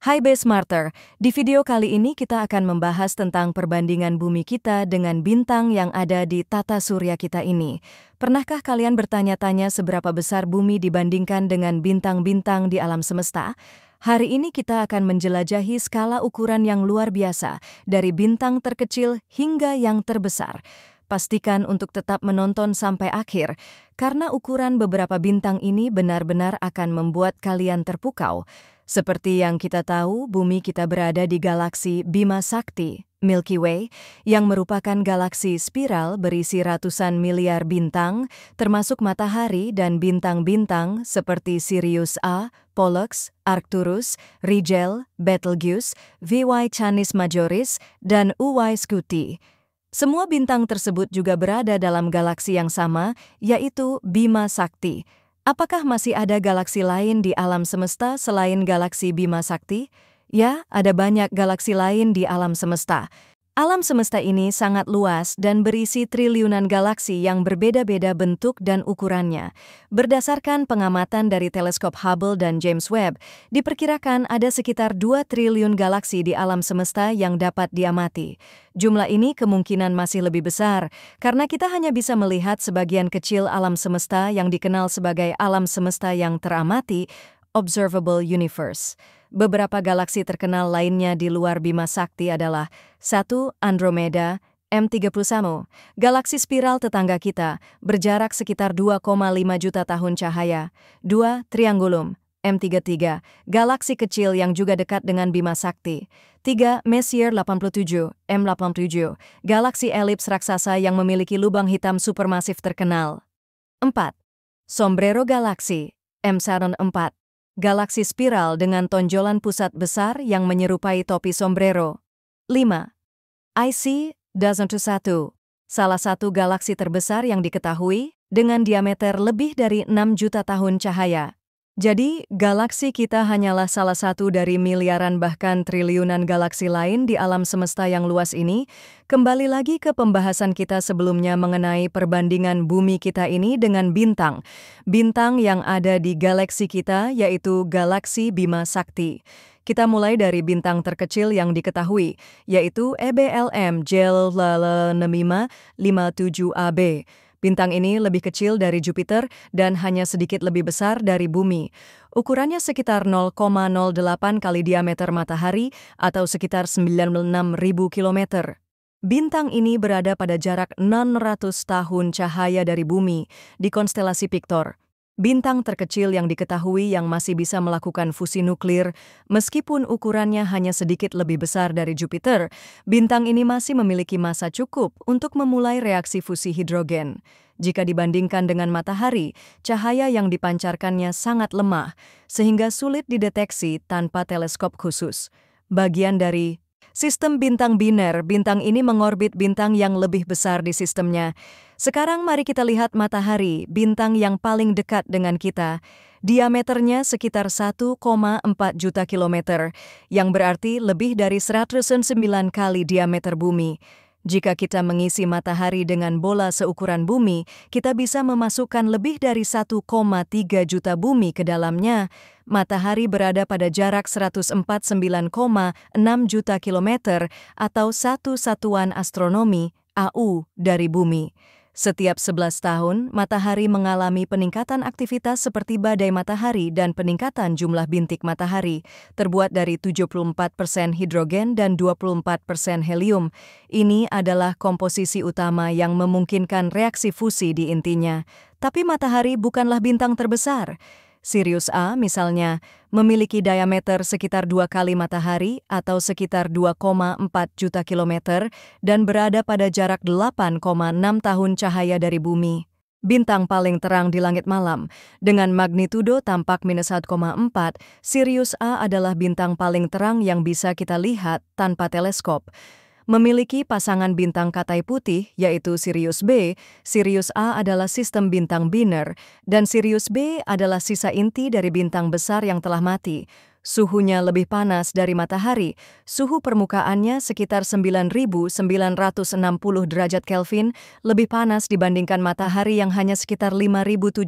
Hai Smarter, di video kali ini kita akan membahas tentang perbandingan bumi kita dengan bintang yang ada di tata surya kita ini. Pernahkah kalian bertanya-tanya seberapa besar bumi dibandingkan dengan bintang-bintang di alam semesta? Hari ini kita akan menjelajahi skala ukuran yang luar biasa, dari bintang terkecil hingga yang terbesar. Pastikan untuk tetap menonton sampai akhir, karena ukuran beberapa bintang ini benar-benar akan membuat kalian terpukau. Seperti yang kita tahu, bumi kita berada di galaksi Bima Sakti, Milky Way, yang merupakan galaksi spiral berisi ratusan miliar bintang, termasuk matahari dan bintang-bintang seperti Sirius A, Pollux, Arcturus, Rigel, Betelgeuse, VY Canis Majoris, dan UY Scuti. Semua bintang tersebut juga berada dalam galaksi yang sama, yaitu Bima Sakti, Apakah masih ada galaksi lain di alam semesta selain galaksi Bima Sakti? Ya, ada banyak galaksi lain di alam semesta. Alam semesta ini sangat luas dan berisi triliunan galaksi yang berbeda-beda bentuk dan ukurannya. Berdasarkan pengamatan dari teleskop Hubble dan James Webb, diperkirakan ada sekitar 2 triliun galaksi di alam semesta yang dapat diamati. Jumlah ini kemungkinan masih lebih besar, karena kita hanya bisa melihat sebagian kecil alam semesta yang dikenal sebagai alam semesta yang teramati, observable universe. Beberapa galaksi terkenal lainnya di luar Bima Sakti adalah 1. Andromeda, M30 Samo, galaksi spiral tetangga kita, berjarak sekitar 2,5 juta tahun cahaya. 2. Triangulum, M33, galaksi kecil yang juga dekat dengan Bima Sakti. 3. Messier 87, M87, galaksi elips raksasa yang memiliki lubang hitam supermasif terkenal. 4. Sombrero Galaksi M saron 4, galaksi spiral dengan tonjolan pusat besar yang menyerupai topi sombrero. 5. IC 1, salah satu galaksi terbesar yang diketahui, dengan diameter lebih dari 6 juta tahun cahaya. Jadi, galaksi kita hanyalah salah satu dari miliaran bahkan triliunan galaksi lain di alam semesta yang luas ini. Kembali lagi ke pembahasan kita sebelumnya mengenai perbandingan bumi kita ini dengan bintang. Bintang yang ada di galaksi kita yaitu galaksi Bima Sakti. Kita mulai dari bintang terkecil yang diketahui, yaitu EBLM Jel 57AB Bintang ini lebih kecil dari Jupiter dan hanya sedikit lebih besar dari bumi. Ukurannya sekitar 0,08 kali diameter matahari atau sekitar 96.000 km. Bintang ini berada pada jarak 600 tahun cahaya dari bumi di konstelasi Pictor bintang terkecil yang diketahui yang masih bisa melakukan fusi nuklir, meskipun ukurannya hanya sedikit lebih besar dari Jupiter, bintang ini masih memiliki masa cukup untuk memulai reaksi fusi hidrogen. Jika dibandingkan dengan matahari, cahaya yang dipancarkannya sangat lemah, sehingga sulit dideteksi tanpa teleskop khusus. Bagian dari Sistem bintang biner, bintang ini mengorbit bintang yang lebih besar di sistemnya. Sekarang mari kita lihat matahari, bintang yang paling dekat dengan kita. Diameternya sekitar 1,4 juta kilometer, yang berarti lebih dari 109 kali diameter bumi. Jika kita mengisi matahari dengan bola seukuran bumi, kita bisa memasukkan lebih dari 1,3 juta bumi ke dalamnya. Matahari berada pada jarak 149,6 juta kilometer atau satu satuan astronomi AU dari bumi. Setiap 11 tahun, matahari mengalami peningkatan aktivitas seperti badai matahari dan peningkatan jumlah bintik matahari, terbuat dari 74% hidrogen dan 24% helium. Ini adalah komposisi utama yang memungkinkan reaksi fusi di intinya. Tapi matahari bukanlah bintang terbesar. Sirius A misalnya memiliki diameter sekitar dua kali matahari atau sekitar 2,4 juta kilometer dan berada pada jarak 8,6 tahun cahaya dari bumi. Bintang paling terang di langit malam, dengan magnitudo tampak minus 1,4, Sirius A adalah bintang paling terang yang bisa kita lihat tanpa teleskop memiliki pasangan bintang katai putih yaitu Sirius B, Sirius A adalah sistem bintang biner, dan Sirius B adalah sisa inti dari bintang besar yang telah mati. Suhunya lebih panas dari matahari, suhu permukaannya sekitar 9.960 derajat Kelvin, lebih panas dibandingkan matahari yang hanya sekitar 5.778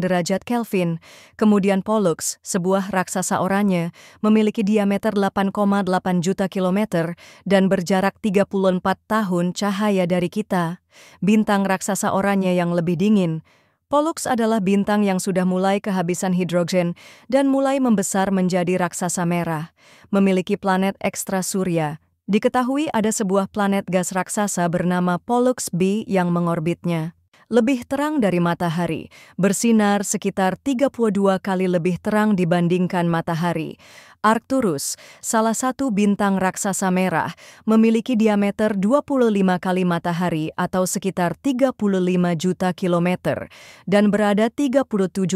derajat Kelvin. Kemudian Pollux, sebuah raksasa oranye, memiliki diameter 8,8 juta kilometer dan berjarak 34 tahun cahaya dari kita. Bintang raksasa oranye yang lebih dingin, Pollux adalah bintang yang sudah mulai kehabisan hidrogen dan mulai membesar menjadi raksasa merah, memiliki planet ekstra surya. Diketahui ada sebuah planet gas raksasa bernama Pollux B yang mengorbitnya. Lebih terang dari matahari, bersinar sekitar 32 kali lebih terang dibandingkan matahari. Arcturus, salah satu bintang raksasa merah, memiliki diameter 25 kali matahari atau sekitar 35 juta kilometer dan berada 37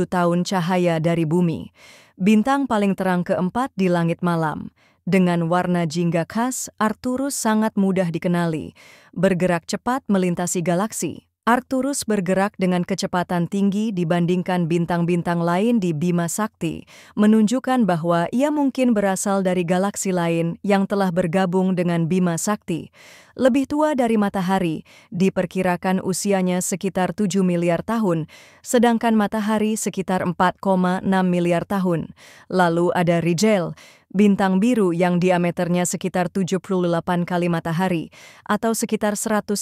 tahun cahaya dari bumi. Bintang paling terang keempat di langit malam. Dengan warna jingga khas, Arcturus sangat mudah dikenali, bergerak cepat melintasi galaksi. Arcturus bergerak dengan kecepatan tinggi dibandingkan bintang-bintang lain di Bima Sakti, menunjukkan bahwa ia mungkin berasal dari galaksi lain yang telah bergabung dengan Bima Sakti. Lebih tua dari matahari, diperkirakan usianya sekitar 7 miliar tahun, sedangkan matahari sekitar 4,6 miliar tahun. Lalu ada Rigel, bintang biru yang diameternya sekitar 78 kali matahari atau sekitar 109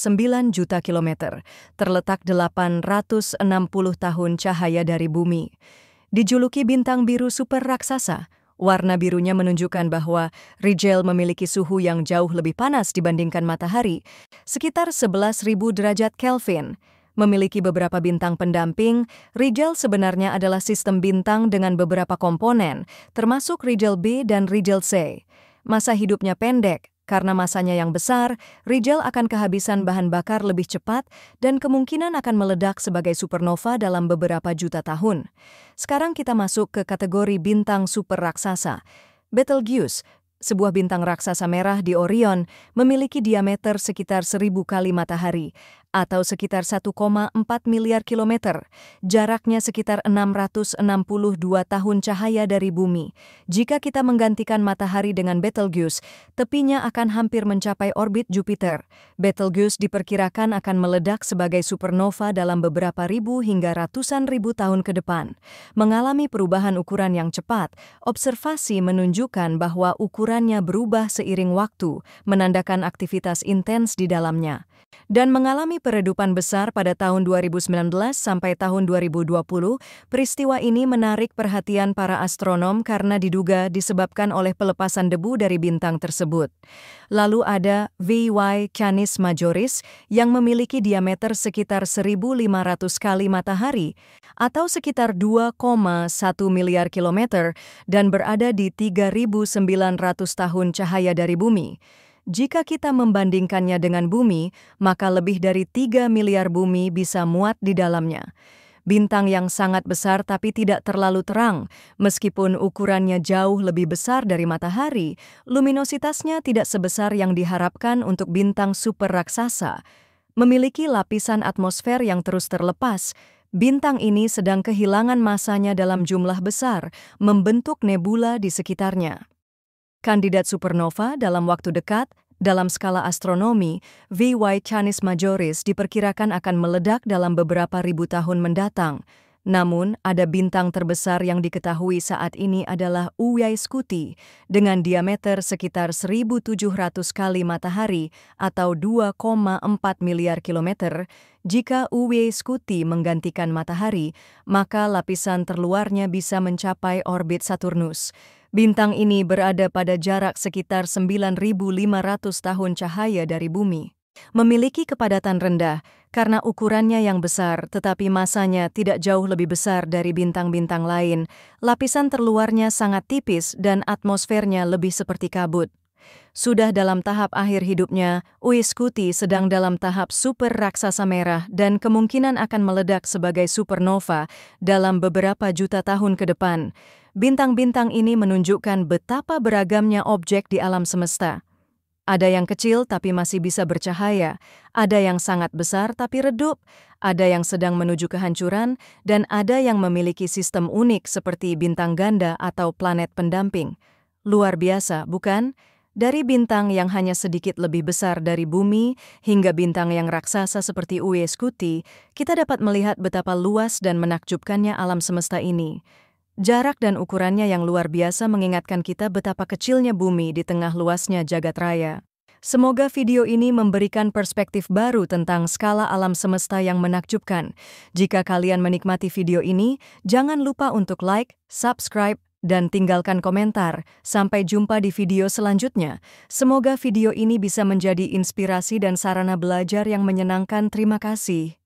juta kilometer, terletak 860 tahun cahaya dari bumi. Dijuluki bintang biru super raksasa, warna birunya menunjukkan bahwa Rigel memiliki suhu yang jauh lebih panas dibandingkan matahari, sekitar 11.000 derajat Kelvin. Memiliki beberapa bintang pendamping, Rigel sebenarnya adalah sistem bintang dengan beberapa komponen, termasuk Rigel B dan Rigel C. Masa hidupnya pendek, karena masanya yang besar, Rigel akan kehabisan bahan bakar lebih cepat dan kemungkinan akan meledak sebagai supernova dalam beberapa juta tahun. Sekarang kita masuk ke kategori bintang super raksasa. Betelgeuse, sebuah bintang raksasa merah di Orion, memiliki diameter sekitar seribu kali matahari atau sekitar 1,4 miliar kilometer, jaraknya sekitar 662 tahun cahaya dari bumi. Jika kita menggantikan matahari dengan Betelgeuse, tepinya akan hampir mencapai orbit Jupiter. Betelgeuse diperkirakan akan meledak sebagai supernova dalam beberapa ribu hingga ratusan ribu tahun ke depan. Mengalami perubahan ukuran yang cepat, observasi menunjukkan bahwa ukurannya berubah seiring waktu, menandakan aktivitas intens di dalamnya dan mengalami peredupan besar pada tahun 2019 sampai tahun 2020, peristiwa ini menarik perhatian para astronom karena diduga disebabkan oleh pelepasan debu dari bintang tersebut. Lalu ada VY Canis Majoris yang memiliki diameter sekitar 1.500 kali matahari atau sekitar 2,1 miliar kilometer dan berada di 3.900 tahun cahaya dari bumi. Jika kita membandingkannya dengan bumi, maka lebih dari 3 miliar bumi bisa muat di dalamnya. Bintang yang sangat besar tapi tidak terlalu terang, meskipun ukurannya jauh lebih besar dari matahari, luminositasnya tidak sebesar yang diharapkan untuk bintang super raksasa. Memiliki lapisan atmosfer yang terus terlepas, bintang ini sedang kehilangan masanya dalam jumlah besar, membentuk nebula di sekitarnya kandidat supernova dalam waktu dekat, dalam skala astronomi, VY Canis Majoris diperkirakan akan meledak dalam beberapa ribu tahun mendatang. Namun, ada bintang terbesar yang diketahui saat ini adalah Uyai Scuti dengan diameter sekitar 1.700 kali matahari atau 2,4 miliar kilometer. Jika Uyai Scuti menggantikan matahari, maka lapisan terluarnya bisa mencapai orbit Saturnus. Bintang ini berada pada jarak sekitar 9.500 tahun cahaya dari bumi. Memiliki kepadatan rendah karena ukurannya yang besar tetapi masanya tidak jauh lebih besar dari bintang-bintang lain, lapisan terluarnya sangat tipis dan atmosfernya lebih seperti kabut. Sudah dalam tahap akhir hidupnya, Uiskuti sedang dalam tahap super raksasa merah dan kemungkinan akan meledak sebagai supernova dalam beberapa juta tahun ke depan. Bintang-bintang ini menunjukkan betapa beragamnya objek di alam semesta. Ada yang kecil tapi masih bisa bercahaya, ada yang sangat besar tapi redup, ada yang sedang menuju kehancuran, dan ada yang memiliki sistem unik seperti bintang ganda atau planet pendamping. Luar biasa, bukan? Dari bintang yang hanya sedikit lebih besar dari bumi hingga bintang yang raksasa seperti Ueskuti, kita dapat melihat betapa luas dan menakjubkannya alam semesta ini. Jarak dan ukurannya yang luar biasa mengingatkan kita betapa kecilnya bumi di tengah luasnya jagat raya. Semoga video ini memberikan perspektif baru tentang skala alam semesta yang menakjubkan. Jika kalian menikmati video ini, jangan lupa untuk like, subscribe, dan tinggalkan komentar. Sampai jumpa di video selanjutnya. Semoga video ini bisa menjadi inspirasi dan sarana belajar yang menyenangkan. Terima kasih.